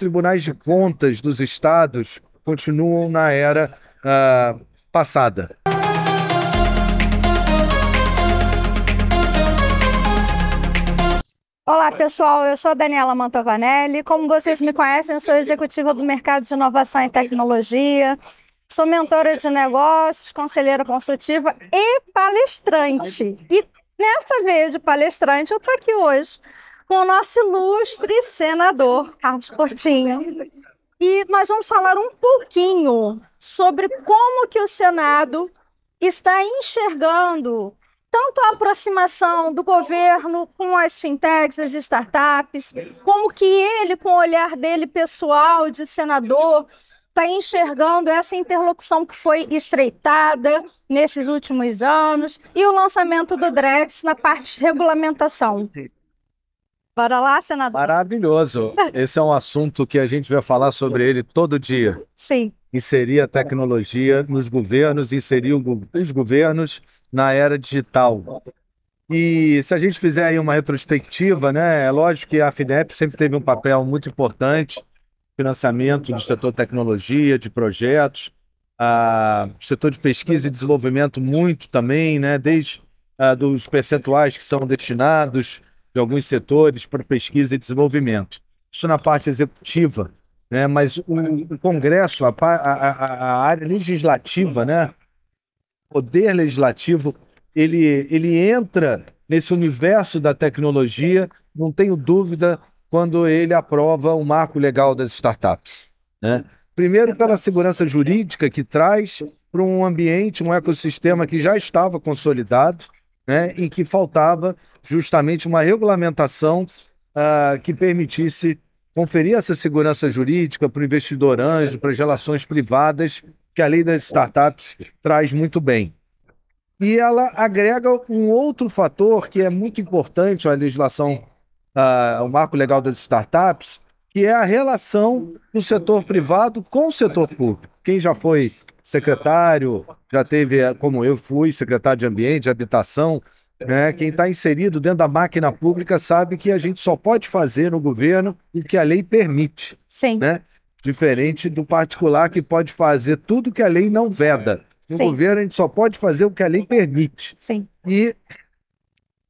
tribunais de contas dos estados continuam na era uh, passada. Olá pessoal, eu sou Daniela Mantovanelli. Como vocês me conhecem, eu sou executiva do mercado de inovação e tecnologia. Sou mentora de negócios, conselheira consultiva e palestrante. E nessa vez de palestrante, eu estou aqui hoje com o nosso ilustre senador Carlos Portinho. E nós vamos falar um pouquinho sobre como que o Senado está enxergando tanto a aproximação do governo com as fintechs, as startups, como que ele, com o olhar dele pessoal de senador, está enxergando essa interlocução que foi estreitada nesses últimos anos e o lançamento do Drex na parte de regulamentação. Bora lá, senador. Maravilhoso. Esse é um assunto que a gente vai falar sobre ele todo dia. Sim. Inserir a tecnologia nos governos, inserir os governos na era digital. E se a gente fizer aí uma retrospectiva, né, é lógico que a FINEP sempre teve um papel muito importante, financiamento do setor tecnologia, de projetos, a, setor de pesquisa e desenvolvimento muito também, né, desde a, ah, dos percentuais que são destinados de alguns setores para pesquisa e desenvolvimento. Isso na parte executiva, né? mas o, o Congresso, a, a, a, área legislativa, né? o poder legislativo, ele, ele entra nesse universo da tecnologia, não tenho dúvida, quando ele aprova o marco legal das startups. Né? Primeiro, pela segurança jurídica que traz para um ambiente, um ecossistema que já estava consolidado, né, em que faltava justamente uma regulamentação uh, que permitisse conferir essa segurança jurídica para o investidor anjo, para as relações privadas, que a lei das startups traz muito bem. E ela agrega um outro fator que é muito importante à legislação, uh, ao marco legal das startups, que é a relação do setor privado com o setor público. Quem já foi secretário, já teve, eh, como eu fui, secretário de Ambiente, de Habitação. Né? Quem está inserido dentro da máquina pública sabe que a gente só pode fazer no governo o que a lei permite. Sim. Né? Diferente do particular que pode fazer tudo que a lei não veda. No Sim. governo, a gente só pode fazer o que a lei permite. Sim. E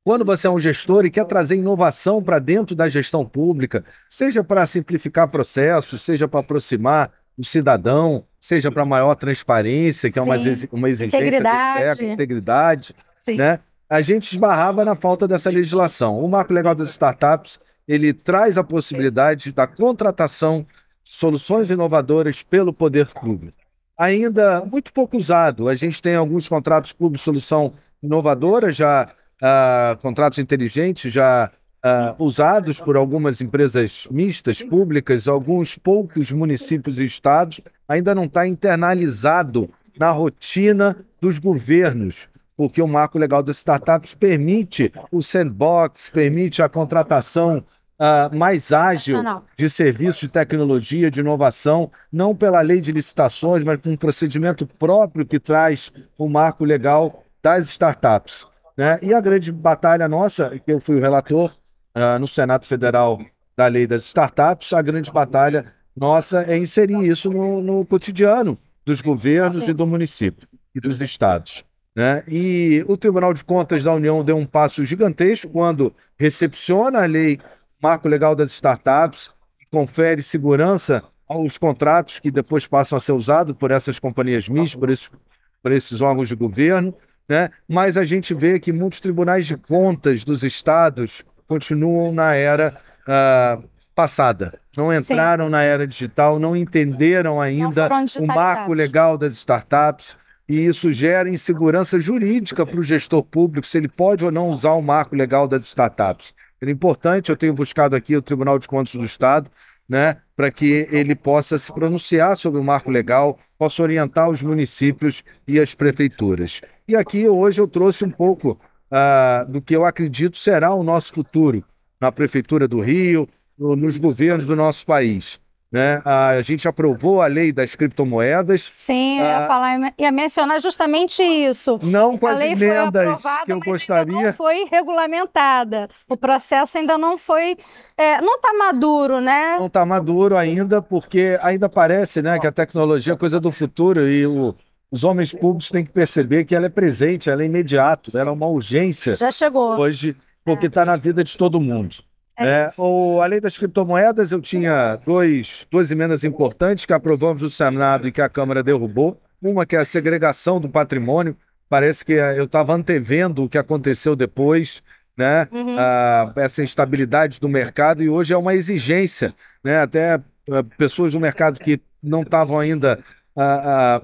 quando você é um gestor e quer trazer inovação para dentro da gestão pública, seja para simplificar processos, seja para aproximar, do cidadão, seja para maior transparência, que Sim. é uma, uma exigência integridade. do século, integridade, Sim. né? A gente esbarrava na falta dessa legislação. O marco legal das startups, ele traz a possibilidade da contratação de soluções inovadoras pelo poder público. Ainda muito pouco usado. A gente tem alguns contratos público solução inovadora, já uh, contratos inteligentes, já Uh, usados por algumas empresas mistas públicas, alguns poucos municípios e estados, ainda não está internalizado na rotina dos governos, porque o marco legal das startups permite o sandbox, permite a contratação uh, mais ágil de serviços de tecnologia, de inovação, não pela lei de licitações, mas com um procedimento próprio que traz o marco legal das startups. Né? E a grande batalha nossa, que eu fui o relator, uh, no Senado Federal da Lei das Startups, a grande batalha nossa é inserir isso no, no cotidiano dos governos e do município e dos estados. Né? E o Tribunal de Contas da União deu um passo gigantesco quando recepciona a lei Marco Legal das Startups, e confere segurança aos contratos que depois passam a ser usados por essas companhias MIS, por esses, por esses órgãos de governo. Né? Mas a gente vê que muitos tribunais de contas dos estados continuam na era uh, passada. Não entraram Sim. na era digital, não entenderam ainda o marco legal das startups. E isso gera insegurança jurídica para o gestor público, se ele pode ou não usar o marco legal das startups. É importante, eu tenho buscado aqui o Tribunal de Contas do Estado, né, para que ele possa se pronunciar sobre o marco legal, possa orientar os municípios e as prefeituras. E aqui hoje eu trouxe um pouco ah, do que eu acredito será o nosso futuro na Prefeitura do Rio, no, nos governos do nosso país. Né? Ah, a gente aprovou a lei das criptomoedas. Sim, eu ia, ah, falar, ia mencionar justamente isso. Não com a as emendas aprovada, que eu gostaria. Ainda não foi regulamentada. O processo ainda não foi. É, não está maduro, né? Não está maduro ainda, porque ainda parece né, que a tecnologia é coisa do futuro e o, os homens públicos têm que perceber que ela é presente, ela é imediato, ela é uma urgência. Já chegou. Hoje, porque está é. Tá na vida de todo mundo. É, é a lei das criptomoedas, eu tinha dois, duas emendas importantes que aprovamos no Senado e que a Câmara derrubou. Uma que é a segregação do patrimônio. Parece que eh, eu estava antevendo o que aconteceu depois, né? Uhum. Ah, essa instabilidade do mercado e hoje é uma exigência, né? Até eh, pessoas do mercado que não estavam ainda a,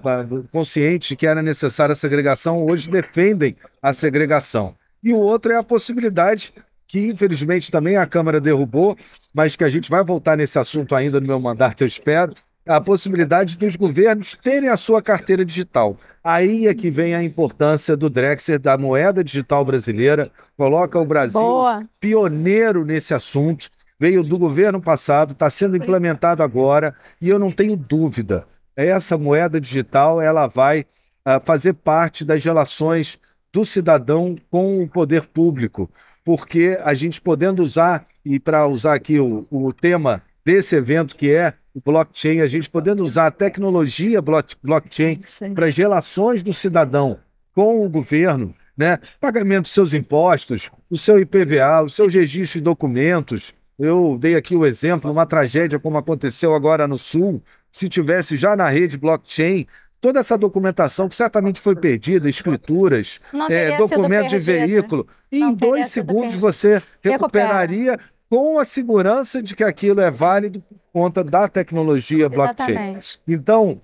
consciente que era necessária a segregação, hoje defendem a segregação. E o outro é a possibilidade que infelizmente também a Câmara derrubou, mas que a gente vai voltar nesse assunto ainda no meu mandato, eu espero, a possibilidade dos governos terem a sua carteira digital. Aí é que vem a importância do Drexler, da moeda digital brasileira, coloca o Brasil Boa. pioneiro nesse assunto, veio do governo passado, está sendo implementado agora, e eu não tenho dúvida essa moeda digital ela vai uh, fazer parte das relações do cidadão com o poder público, porque a gente podendo usar, e para usar aqui o, o tema desse evento que é o blockchain, a gente podendo usar a tecnologia blockchain para as relações do cidadão com o governo, né? pagamento dos seus impostos, o seu IPVA, os seus registros de documentos. Eu dei aqui o exemplo, uma tragédia como aconteceu agora no Sul, se tivesse já na rede blockchain toda essa documentação que certamente foi perdida, escrituras, é, documento de veículo, e em dois segundos perdido. você recuperaria Recupera. com a segurança de que aquilo é válido por conta da tecnologia blockchain. Exatamente. Então,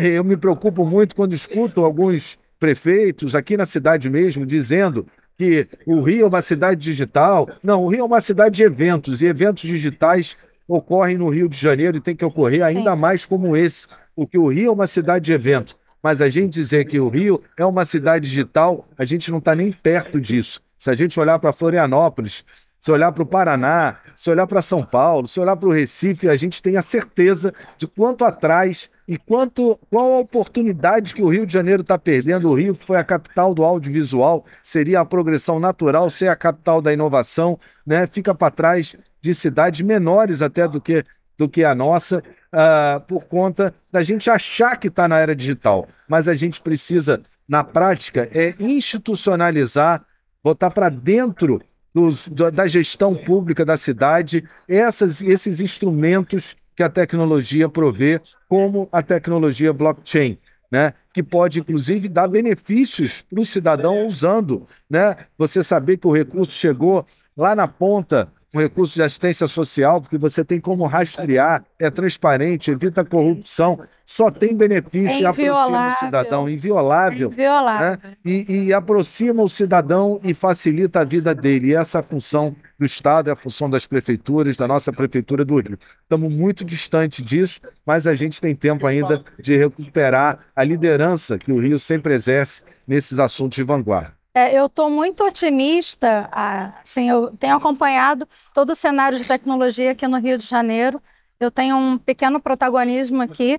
eu me preocupo muito quando escuto alguns prefeitos aqui na cidade mesmo dizendo que o Rio é uma cidade digital. Não, o Rio é uma cidade de eventos, e eventos digitais ocorrem no Rio de Janeiro e tem que ocorrer ainda mais como esse, porque o Rio é uma cidade de evento. Mas a gente dizer que o Rio é uma cidade digital, a gente não está nem perto disso. Se a gente olhar para Florianópolis, se olhar para o Paraná, se olhar para São Paulo, se olhar para o Recife, a gente tem a certeza de quanto atrás e quanto qual a oportunidade que o Rio de Janeiro está perdendo. O Rio, que foi a capital do audiovisual, seria a progressão natural, ser a capital da inovação, né? Fica para trás de cidades menores até do que, do que a nossa, uh, por conta da gente achar que está na era digital. Mas a gente precisa, na prática, é institucionalizar, botar para dentro dos, da gestão pública da cidade essas, esses instrumentos que a tecnologia provê, como a tecnologia blockchain. Né, que pode inclusive dar benefícios para o cidadão usando, né? Você saber que o recurso chegou lá na ponta um recurso de assistência social, porque você tem como rastrear, é transparente, evita a corrupção, só tem benefício é e aproxima o cidadão, inviolável. É inviolável. Né? E, e aproxima o cidadão e facilita a vida dele. E essa é a função do Estado, é a função das prefeituras, da nossa Prefeitura do Rio. Estamos muito distante disso, mas a gente tem tempo ainda de recuperar a liderança que o Rio sempre exerce nesses assuntos de vanguarda. É, eu estou muito otimista, assim, eu tenho acompanhado todo o cenário de tecnologia aqui no Rio de Janeiro. Eu tenho um pequeno protagonismo aqui,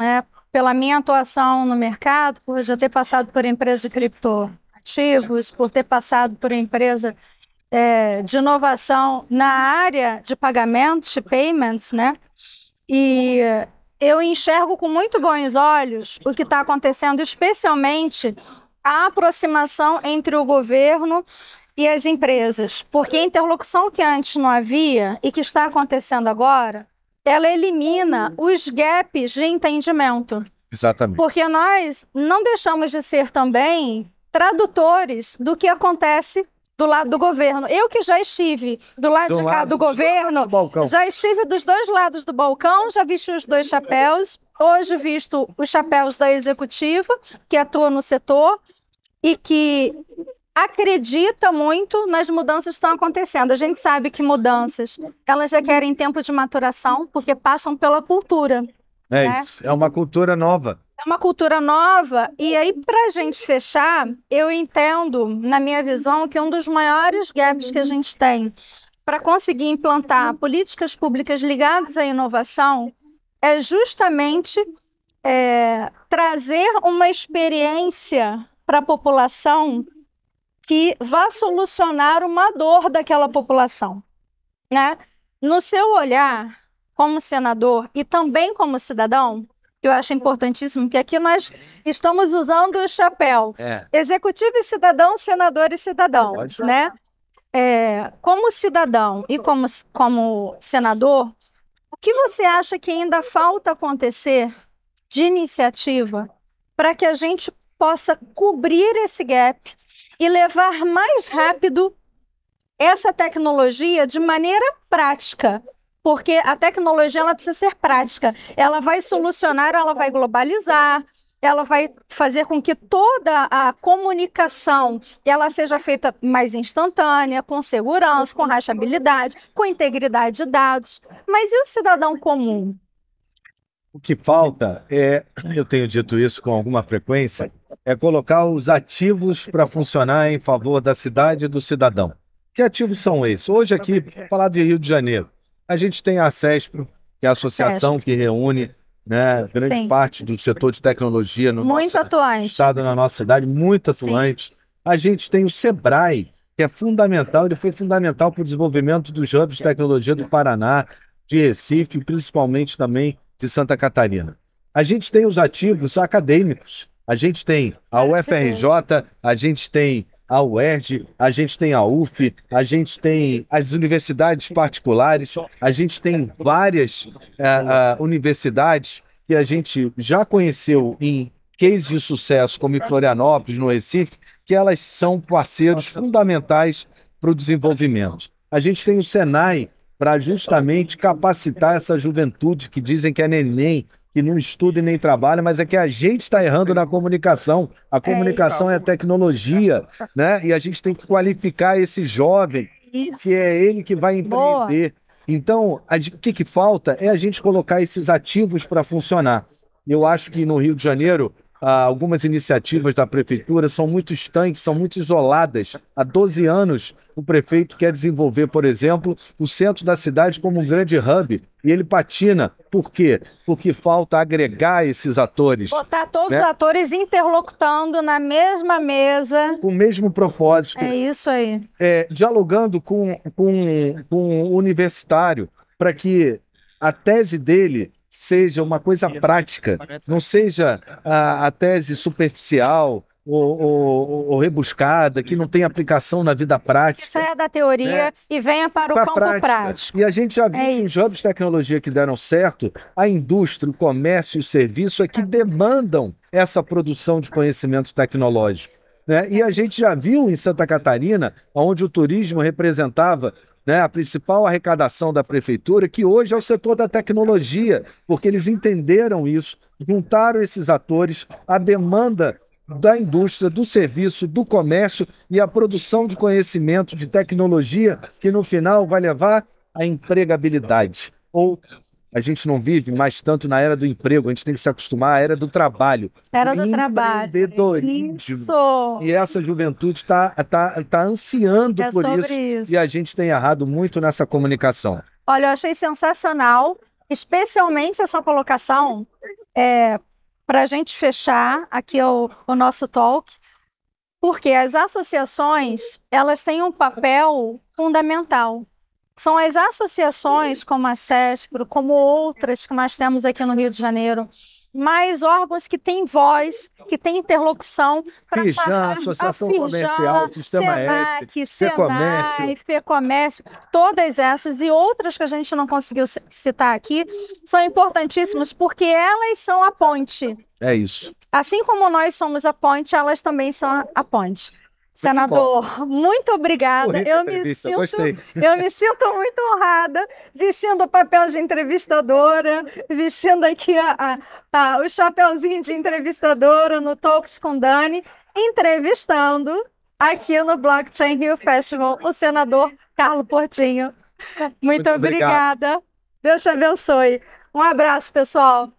né, pela minha atuação no mercado, por já ter passado por empresa de criptoativos, por ter passado por empresa é, de inovação na área de pagamentos, de payments, né? E eu enxergo com muito bons olhos o que está acontecendo, especialmente a aproximação entre o governo e as empresas, porque a interlocução que antes não havia e que está acontecendo agora, ela elimina os gaps de entendimento. Exatamente. Porque nós não deixamos de ser também tradutores do que acontece do lado do governo. Eu que já estive do lado do de cá lado, do governo, do já estive dos dois lados do balcão, já vesti os dois chapéus. Hoje visto os chapéus da executiva, que atua no setor, e que acredita muito nas mudanças que estão acontecendo. A gente sabe que mudanças, elas requerem tempo de maturação, porque passam pela cultura. É né? isso, é uma cultura nova. É uma cultura nova, e aí para a gente fechar, eu entendo, na minha visão, que um dos maiores gaps que a gente tem para conseguir implantar políticas públicas ligadas à inovação é justamente é, trazer uma experiência para a população que vá solucionar uma dor daquela população. Né? No seu olhar, como senador e também como cidadão, que eu acho importantíssimo, que aqui nós estamos usando o chapéu. É. Executivo e cidadão, senador e cidadão, né? É, como cidadão e como, como senador, o que você acha que ainda falta acontecer de iniciativa para que a gente possa cobrir esse gap e levar mais rápido essa tecnologia de maneira prática. Porque a tecnologia ela precisa ser prática. Ela vai solucionar, ela vai globalizar, ela vai fazer com que toda a comunicação ela seja feita mais instantânea, com segurança, com rachabilidade, com integridade de dados. Mas e o cidadão comum? O que falta é, eu tenho dito isso com alguma frequência, é colocar os ativos para funcionar em favor da cidade e do cidadão. Que ativos são esses? Hoje aqui, falar de Rio de Janeiro, a gente tem a CESPRO, que é a associação que reúne né, grande Sim. parte do setor de tecnologia no muito nosso atuante. estado, na nossa cidade, muito atuante. Sim. A gente tem o SEBRAE, que é fundamental, ele foi fundamental para o desenvolvimento dos hubs de tecnologia do Paraná, de Recife, principalmente também de Santa Catarina. A gente tem os ativos acadêmicos. A gente tem a ah, UFRJ, a gente tem a UERJ, a gente tem a UF, a gente tem as universidades particulares, a gente tem várias uh, uh, universidades que a gente já conheceu em cases de sucesso, como em Florianópolis, no Recife, que elas são parceiros fundamentais para o desenvolvimento. A gente tem o Senai, para justamente capacitar essa juventude que dizem que é neném, que não estuda e nem trabalha, mas é que a gente está errando na comunicação. A comunicação é, é tecnologia, né? E a gente tem que qualificar esse jovem, isso. que é ele que vai empreender. Boa. Então, o que, que falta é a gente colocar esses ativos para funcionar. Eu acho que no Rio de Janeiro ah, algumas iniciativas da prefeitura são muito estanques, são muito isoladas. Há 12 anos, o prefeito quer desenvolver, por exemplo, o centro da cidade como um grande hub e ele patina. Por quê? Porque falta agregar esses atores. Botar todos né? os atores interlocutando na mesma mesa. Com o mesmo propósito. É isso aí. É, dialogando com, com, com um universitário para que a tese dele seja uma coisa prática, não seja a, a tese superficial, ou, ou, ou, rebuscada, que não tem aplicação na vida prática. Que saia da teoria né? e venha para o campo prática. prático. E a gente já é viu é os jogos de tecnologia que deram certo, a indústria, o comércio e o serviço é que demandam essa produção de conhecimento tecnológico. Né? E a gente já viu em Santa Catarina, onde o turismo representava né, a principal arrecadação da prefeitura, que hoje é o setor da tecnologia, porque eles entenderam isso, juntaram esses atores, a demanda da indústria, do serviço, do comércio e a produção de conhecimento, de tecnologia, que no final vai levar à empregabilidade ou a gente não vive mais tanto na era do emprego, a gente tem que se acostumar à era do trabalho. Era do trabalho. Isso. E essa juventude está tá, tá ansiando é por isso, isso. E a gente tem errado muito nessa comunicação. Olha, eu achei sensacional, especialmente essa colocação, é, para a gente fechar aqui o, o nosso talk, porque as associações elas têm um papel fundamental são as associações como a CESPRO, como outras que nós temos aqui no Rio de Janeiro, mais órgãos que têm voz, que têm interlocução para falar. Associação a FIJAR, Comercial, Sistema SENAC, F, FEComércio. FEComércio, todas essas e outras que a gente não conseguiu citar aqui, são importantíssimas porque elas são a ponte. É isso. Assim como nós somos a ponte, elas também são a, a ponte. Senador, muito, obrigada. eu me, sinto, eu me sinto muito honrada vestindo o papel de entrevistadora, vestindo aqui a, a, a, o chapéuzinho de entrevistadora no Talks com Dani, entrevistando aqui no Blockchain Rio Festival o senador Carlos Portinho. Muito, muito obrigada. Deus te abençoe. Um abraço, pessoal.